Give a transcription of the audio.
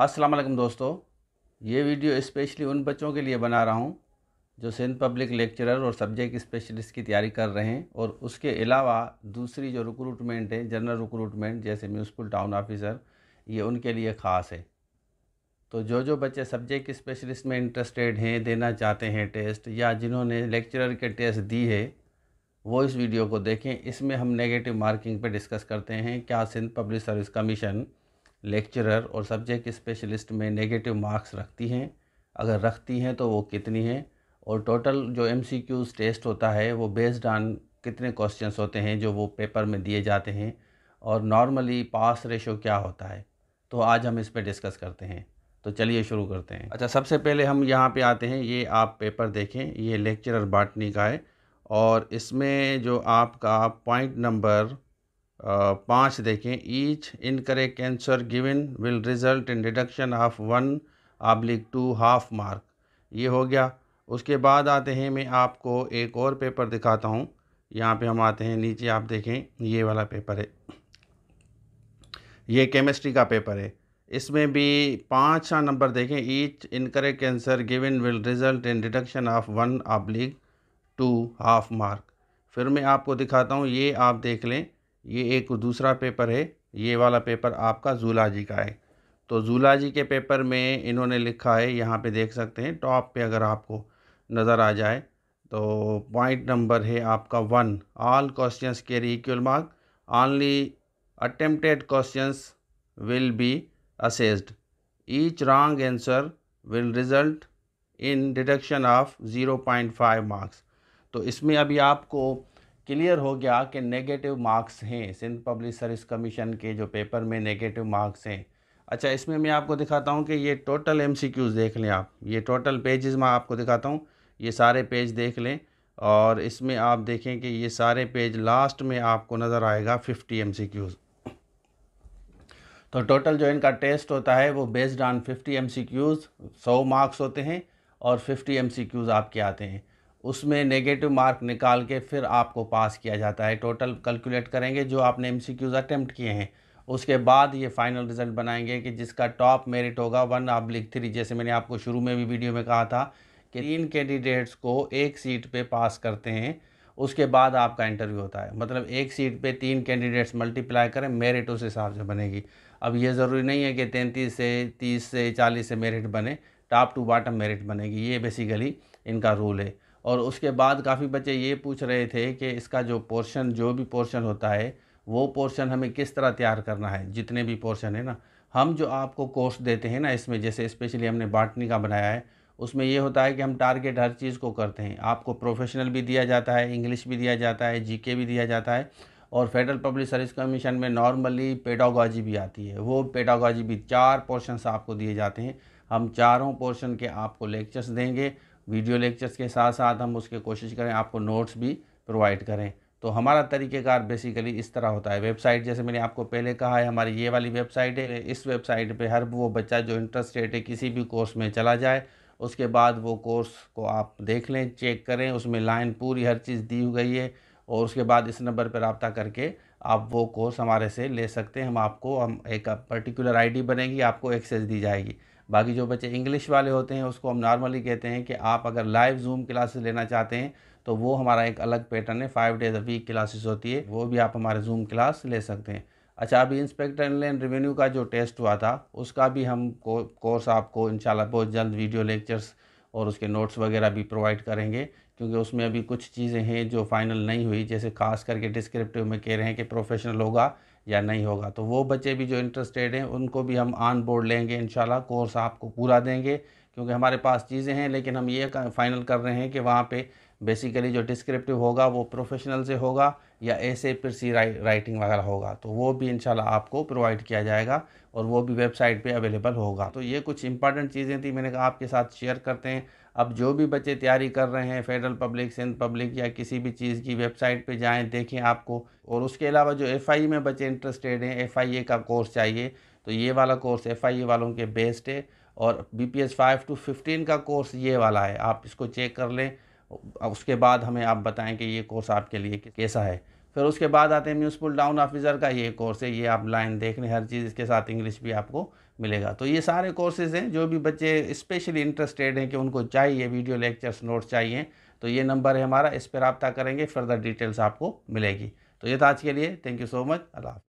अस्सलाम वालेकुम दोस्तों ये वीडियो स्पेशली उन बच्चों के लिए बना रहा हूँ जो सिंध पब्लिक लेक्चरर और सब्जेक्ट स्पेशलिस्ट की तैयारी कर रहे हैं और उसके अलावा दूसरी जो रिक्रूटमेंट है जनरल रिक्रूटमेंट जैसे म्यूनसिपल टाउन ऑफिसर ये उनके लिए ख़ास है तो जो जो बच्चे सब्जेक्ट स्पेशलिस्ट में इंटरेस्टेड हैं देना चाहते हैं टेस्ट या जिन्होंने लेक्चरर के टेस्ट दी है वो इस वीडियो को देखें इसमें हम नेगेटिव मार्किंग पे डिस्कस करते हैं क्या Sindh public service commission lecturer और सब्जेक्ट स्पेशलिस्ट में नेगेटिव मार्क्स रखती हैं अगर रखती हैं तो वो कितनी हैं और टोटल जो एम टेस्ट होता है वो बेस्ड ऑन कितने क्वेश्चंस होते हैं जो वो पेपर में दिए जाते हैं और नॉर्मली पास रेशो क्या होता है तो आज हम इस पर डिस्कस करते हैं तो चलिए शुरू करते हैं अच्छा सबसे पहले हम यहाँ पे आते हैं ये आप पेपर देखें ये लेक्चरर बाटनी का है और इसमें जो आपका पॉइंट नंबर Uh, पाँच देखें each incorrect answer given will result in deduction of one oblique two half mark ये हो गया उसके बाद आते हैं मैं आपको एक और पेपर दिखाता हूँ यहाँ पे हम आते हैं नीचे आप देखें ये वाला पेपर है ये केमिस्ट्री का पेपर है इसमें भी पाँच नंबर देखें each incorrect answer given will result in deduction of one oblique two half mark फिर मैं आपको दिखाता हूँ ये आप देख लें ये एक दूसरा पेपर है ये वाला पेपर आपका जूलाजी का है तो जूलाजी के पेपर में इन्होंने लिखा है यहाँ पे देख सकते हैं टॉप पे अगर आपको नज़र आ जाए तो पॉइंट नंबर है आपका वन ऑल क्वेश्चंस के equal mark only attempted questions will be assessed each wrong answer will result in deduction of zero point five marks तो इसमें अभी आपको क्लियर हो गया कि नेगेटिव मार्क्स हैं सिंध पब्लिक सर्विस कमीशन के जो पेपर में नेगेटिव मार्क्स हैं अच्छा इसमें मैं आपको दिखाता हूँ कि ये टोटल एम देख लें आप ये टोटल पेजेस मैं आपको दिखाता हूँ ये सारे पेज देख लें और इसमें आप देखें कि ये सारे पेज लास्ट में आपको नज़र आएगा फिफ्टी एम तो टोटल जो इनका टेस्ट होता है वो based on fifty M C Qs सौ मार्क्स होते हैं और फिफ्टी एम सी क्यूज़ आपके आते हैं उसमें नेगेटिव मार्क निकाल के फिर आपको पास किया जाता है टोटल कैलकुलेट करेंगे जो आपने एम सी क्यूज़ अटैम्प्ट किए हैं उसके बाद ये फाइनल रिज़ल्ट बनाएंगे कि जिसका टॉप मेरिट होगा वन आप लिख थ्री जैसे मैंने आपको शुरू में भी वीडियो में कहा था कि तीन कैंडिडेट्स को एक सीट पे पास करते हैं उसके बाद आपका इंटरव्यू होता है मतलब एक सीट पे तीन कैंडिडेट्स मल्टीप्लाई करें मेरिट उस हिसाब से बनेगी अब ये ज़रूरी नहीं है कि तैंतीस से तीस से चालीस से मेरिट बने टॉप टू बॉटम मेरिट बनेगी ये बेसिकली इनका रूल है और उसके बाद काफ़ी बच्चे ये पूछ रहे थे कि इसका जो पोर्शन जो भी पोर्शन होता है वो पोर्शन हमें किस तरह तैयार करना है जितने भी पोर्शन है ना हम जो आपको कोर्स देते हैं ना इसमें जैसे स्पेशली हमने बाटनी का बनाया है उसमें ये होता है कि हम टारगेट हर चीज़ को करते हैं आपको प्रोफेशनल भी दिया जाता है इंग्लिश भी दिया जाता है जीके भी दिया जाता है और फेडरल पब्लिक सर्विस कमीशन में नॉर्मली पेडागॉजी भी आती है वो पेडागॉजी भी चार पोर्शन आपको दिए जाते हैं हम चारों पोर्शन के आपको लेक्चर्स देंगे वीडियो लेक्चर्स के साथ साथ हम उसके कोशिश करें आपको नोट्स भी प्रोवाइड करें तो हमारा तरीक़ेकार बेसिकली इस तरह होता है वेबसाइट जैसे मैंने आपको पहले कहा है हमारी ये वाली वेबसाइट है इस वेबसाइट पे हर वो बच्चा जो इंटरेस्टेड है किसी भी कोर्स में चला जाए उसके बाद वो कोर्स को आप देख लें चेक करें उसमें लाइन पूरी हर चीज़ दी गई है और उसके बाद इस नंबर पर रबता करके आप वो कोर्स हमारे से ले सकते हैं हम आपको हम एक पर्टिकुलर आईडी बनेगी आपको एक्सेस दी जाएगी बाकी जो बच्चे इंग्लिश वाले होते हैं उसको हम नॉर्मली कहते हैं कि आप अगर लाइव जूम क्लासेस लेना चाहते हैं तो वो हमारा एक अलग पैटर्न है five days a week classes होती है वो भी आप हमारे जूम क्लास ले सकते हैं अच्छा अभी इंस्पेक्टर इनलैंड रेवेन्यू का जो टेस्ट हुआ था उसका भी हम को, कोर्स आपको इन बहुत जल्द वीडियो लेक्चर्स और उसके नोट्स वगैरह भी प्रोवाइड करेंगे क्योंकि उसमें अभी कुछ चीज़ें हैं जो फाइनल नहीं हुई जैसे खास करके डिस्क्रिप्टिव में कह रहे हैं कि प्रोफेशनल होगा या नहीं होगा तो वो बच्चे भी जो इंटरेस्टेड हैं उनको भी हम ऑन बोर्ड लेंगे इन कोर्स आपको पूरा देंगे क्योंकि हमारे पास चीज़ें हैं लेकिन हम ये फाइनल कर रहे हैं कि वहाँ पे बेसिकली जो डिस्क्रिप्टिव होगा वो प्रोफेशनल से होगा या ऐसे फिर सी राइटिंग वगैरह होगा तो वो भी इंशाल्लाह आपको प्रोवाइड किया जाएगा और वो भी वेबसाइट पे अवेलेबल होगा तो ये कुछ इंपॉर्टेंट चीज़ें थी मैंने कहा आपके साथ शेयर करते हैं अब जो भी बच्चे तैयारी कर रहे हैं फेडरल पब्लिक सिंध पब्लिक या किसी भी चीज़ की वेबसाइट पर जाएँ देखें आपको और उसके अलावा जो एफ़ में बच्चे इंटरेस्टेड हैं एफ़ का कोर्स चाहिए तो ये वाला कोर्स एफ़ वालों के बेस्ट है और B P S five to fifteen का कोर्स ये वाला है आप इसको चेक कर लें उसके बाद हमें आप बताएं कि ये कोर्स आपके लिए कैसा है फिर उसके बाद आते हैं म्यूनसिपल टाउन ऑफिसर का ये कोर्स है ये आप लाइन देख रहे हैं हर चीज़ इसके साथ इंग्लिश भी आपको मिलेगा तो ये सारे कोर्सेज़ हैं जो भी बच्चे स्पेशली इंटरेस्टेड हैं कि उनको चाहिए वीडियो लेक्चर्स नोट्स चाहिए तो ये नंबर है हमारा इस पर रबता करेंगे फर्दर डिटेल्स आपको मिलेगी तो ये था आज के लिए thank you so much Allah